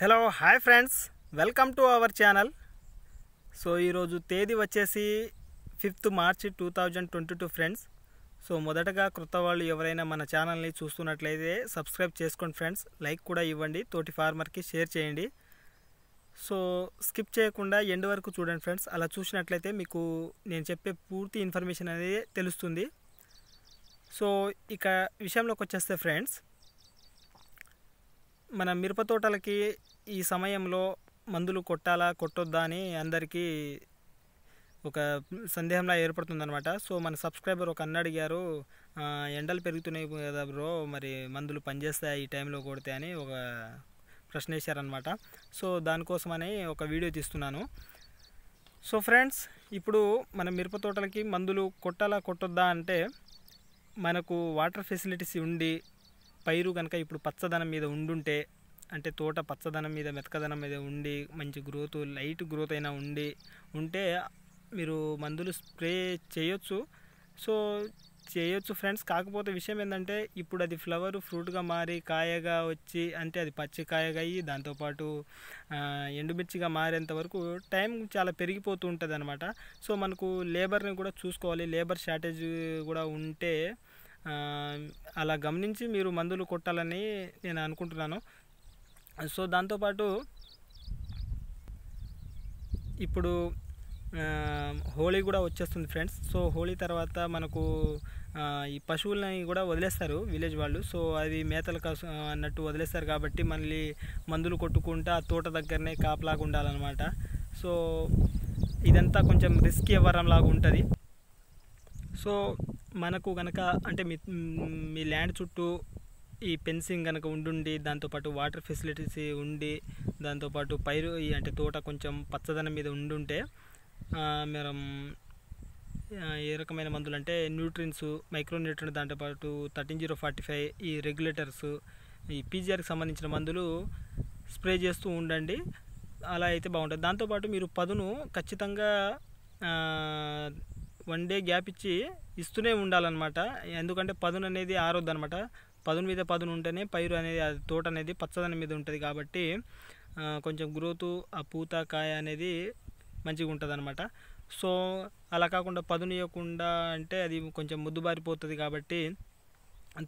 hello hi friends welcome to our channel so ఈరోజు తేదీ వచ్చేసి fifth March two thousand twenty two friends so మొదటగా క్రొత్త వాళ్ళు ఎవరైనా మన ఛానల్ని చూస్తున్నట్లయితే సబ్స్క్రైబ్ చేసుకోండి ఫ్రెండ్స్ లైక్ కూడా ఇవ్వండి తోటి ఫార్మర్కి షేర్ చేయండి సో స్కిప్ చేయకుండా ఎండ్ వరకు చూడండి ఫ్రెండ్స్ అలా చూసినట్లయితే మీకు నేను చెప్పే పూర్తి ఇన్ఫర్మేషన్ అనేది తెలుస్తుంది సో ఇక విషయంలోకి వచ్చేస్తే ఫ్రెండ్స్ మన మిరప తోటలకి ఈ సమయంలో మందులు కొట్టాలా కొట్టొద్దా అని అందరికీ ఒక సందేహంలా ఏర్పడుతుందనమాట సో మన సబ్స్క్రైబర్ ఒక అన్న అడిగారు ఎండలు పెరుగుతున్నాయి కదా బ్రో మరి మందులు పనిచేస్తాయి ఈ టైంలో కొడితే అని ఒక ప్రశ్న వేశారనమాట సో దానికోసమని ఒక వీడియో తీస్తున్నాను సో ఫ్రెండ్స్ ఇప్పుడు మన మిరప తోటలకి మందులు కొట్టాలా కొట్టొద్దా అంటే మనకు వాటర్ ఫెసిలిటీస్ ఉండి పైరు కనుక ఇప్పుడు పచ్చదనం మీద ఉండుంటే అంటే తోట పచ్చదనం మీద మెతకదనం మీద ఉండి మంచి గ్రోత్ లైట్ గ్రోత్ అయినా ఉండి ఉంటే మీరు మందులు స్ప్రే చేయొచ్చు సో చేయొచ్చు ఫ్రెండ్స్ కాకపోతే విషయం ఏంటంటే ఇప్పుడు అది ఫ్లవర్ ఫ్రూట్గా మారి కాయగా వచ్చి అంటే అది పచ్చి కాయగా అయ్యి దాంతోపాటు ఎండుమిర్చిగా మారేంత వరకు టైం చాలా పెరిగిపోతూ ఉంటుంది అనమాట సో మనకు లేబర్ని కూడా చూసుకోవాలి లేబర్ షార్టేజ్ కూడా ఉంటే అలా గమనించి మీరు మందులు కొట్టాలని నేను అనుకుంటున్నాను సో దాంతోపాటు ఇప్పుడు హోలీ కూడా వచ్చేస్తుంది ఫ్రెండ్స్ సో హోలీ తర్వాత మనకు ఈ పశువులని కూడా వదిలేస్తారు విలేజ్ వాళ్ళు సో అది మేతల కోసం అన్నట్టు వదిలేస్తారు కాబట్టి మళ్ళీ మందులు కొట్టుకుంటూ ఆ తోట దగ్గరనే కాపలాగా ఉండాలన్నమాట సో ఇదంతా కొంచెం రిస్క్ లాగా ఉంటుంది సో మనకు కనుక అంటే మీ మీ ల్యాండ్ చుట్టూ ఈ పెన్సింగ్ కనుక ఉండుండి దాంతోపాటు వాటర్ ఫెసిలిటీస్ ఉండి దాంతోపాటు పైరు అంటే తోట కొంచెం పచ్చదనం మీద ఉండుంటే మీరు ఏ రకమైన మందులు అంటే న్యూట్రిన్స్ మైక్రోన్యూట్రిన్ దాంతోపాటు థర్టీన్ జీరో ఫార్టీ ఫైవ్ ఈ రెగ్యులేటర్స్ ఈ పీజీఆర్కి సంబంధించిన మందులు స్ప్రే చేస్తూ ఉండండి అలా అయితే బాగుంటుంది దాంతోపాటు మీరు పదును ఖచ్చితంగా వన్ డే గ్యాప్ ఇచ్చి ఇస్తూనే ఉండాలన్నమాట ఎందుకంటే పదును అనేది ఆరొద్దు అనమాట పదును మీద పదును ఉంటేనే పైరు అనేది అది తోట అనేది పచ్చదనం మీద ఉంటుంది కాబట్టి కొంచెం గ్రోత్ ఆ పూత కాయ అనేది మంచిగా ఉంటుంది అనమాట సో అలా కాకుండా పదును ఇవ్వకుండా అంటే అది కొంచెం ముద్దుబారిపోతుంది కాబట్టి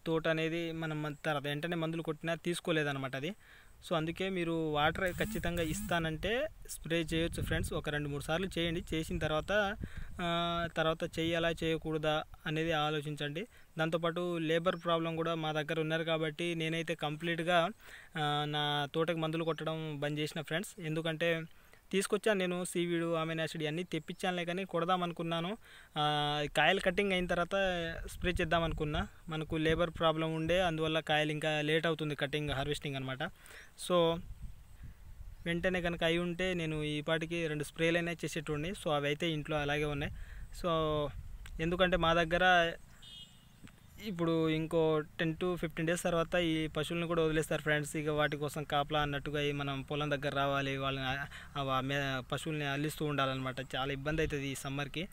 తోట అనేది మనం తర్వాత వెంటనే మందులు కొట్టినా తీసుకోలేదన్నమాట అది సో అందుకే మీరు వాటర్ ఖచ్చితంగా ఇస్తానంటే స్ప్రే చేయొచ్చు ఫ్రెండ్స్ ఒక రెండు మూడు సార్లు చేయండి చేసిన తర్వాత తర్వాత చేయాలా చేయకూడదా అనేది ఆలోచించండి దాంతోపాటు లేబర్ ప్రాబ్లం కూడా మా దగ్గర ఉన్నారు కాబట్టి నేనైతే కంప్లీట్గా నా తోటకి మందులు కొట్టడం బంద్ చేసిన ఫ్రెండ్స్ ఎందుకంటే తీసుకొచ్చాను నేను సీవీడు ఆమెన్ యాసిడ్ అన్నీ తెప్పించానులే కానీ కొడదాం అనుకున్నాను కాయలు కటింగ్ అయిన తర్వాత స్ప్రే చేద్దాం అనుకున్నా మనకు లేబర్ ప్రాబ్లం ఉండే అందువల్ల కాయలు ఇంకా లేట్ అవుతుంది కటింగ్ హార్వెస్టింగ్ అనమాట సో వెంటనే కనుక అయి ఉంటే నేను ఈ పాటికి రెండు స్ప్రేలు అయినా చేసేటువంటి సో అవి అయితే ఇంట్లో అలాగే ఉన్నాయి సో ఎందుకంటే మా దగ్గర ఇప్పుడు ఇంకో టెన్ టు ఫిఫ్టీన్ డేస్ తర్వాత ఈ పశువులను కూడా వదిలేస్తారు ఫ్రెండ్స్ ఇక వాటి కోసం కాపలా అన్నట్టుగా మనం పొలం దగ్గర రావాలి వాళ్ళని పశువుల్ని అల్లిస్తూ ఉండాలన్నమాట చాలా ఇబ్బంది అవుతుంది ఈ సమ్మర్కి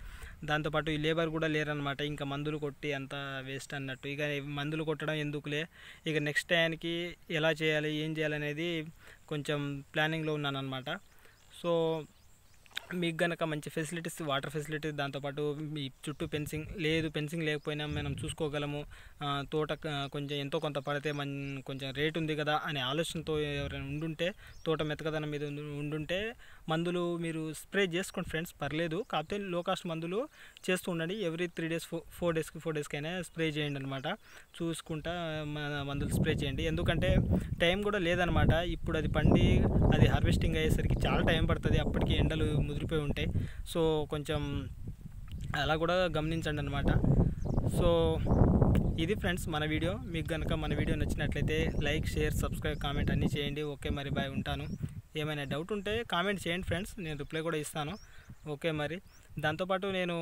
దాంతోపాటు ఈ లేబర్ కూడా లేరనమాట ఇంకా మందులు కొట్టి అంత వేస్ట్ అన్నట్టు ఇక మందులు కొట్టడం ఎందుకులే ఇక నెక్స్ట్ టైంకి ఎలా చేయాలి ఏం చేయాలనేది కొంచెం ప్లానింగ్లో అనమాట సో మీకు కనుక మంచి ఫెసిలిటీస్ వాటర్ ఫెసిలిటీస్ దాంతోపాటు మీ చుట్టూ పెన్సింగ్ లేదు పెన్సింగ్ లేకపోయినా మనం చూసుకోగలము తోట కొంచెం ఎంతో కొంత పడితే మన కొంచెం రేట్ ఉంది కదా అనే ఆలోచనతో ఎవరైనా ఉండుంటే తోట మెతకదనం మీద ఉండుంటే మందులు మీరు స్ప్రే చేసుకోండి ఫ్రెండ్స్ పర్లేదు కాకపోతే లో కాస్ట్ మందులు చేస్తూ ఉండండి ఎవ్రీ త్రీ డేస్ ఫోర్ డేస్కి ఫోర్ డేస్కి అయినా స్ప్రే చేయండి అనమాట చూసుకుంటా మందులు స్ప్రే చేయండి ఎందుకంటే టైం కూడా లేదనమాట ఇప్పుడు అది పండి అది హార్వెస్టింగ్ అయ్యేసరికి చాలా టైం పడుతుంది అప్పటికి ఎండలు ముదిరిపోయి ఉంటాయి సో కొంచెం అలా కూడా గమనించండి అనమాట సో ఇది ఫ్రెండ్స్ మన వీడియో మీకు కనుక మన వీడియో నచ్చినట్లయితే లైక్ షేర్ సబ్స్క్రైబ్ కామెంట్ అన్నీ చేయండి ఓకే మరి బాయ్ ఉంటాను ఏమైనా డౌట్ ఉంటే కామెంట్ చేయండి ఫ్రెండ్స్ నేను రిప్లై కూడా ఇస్తాను ఓకే మరి దాంతోపాటు నేను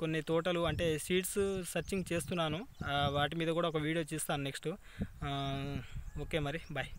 కొన్ని తోటలు అంటే సీడ్స్ సర్చింగ్ చేస్తున్నాను వాటి మీద కూడా ఒక వీడియో చేస్తాను నెక్స్ట్ ఓకే మరి బాయ్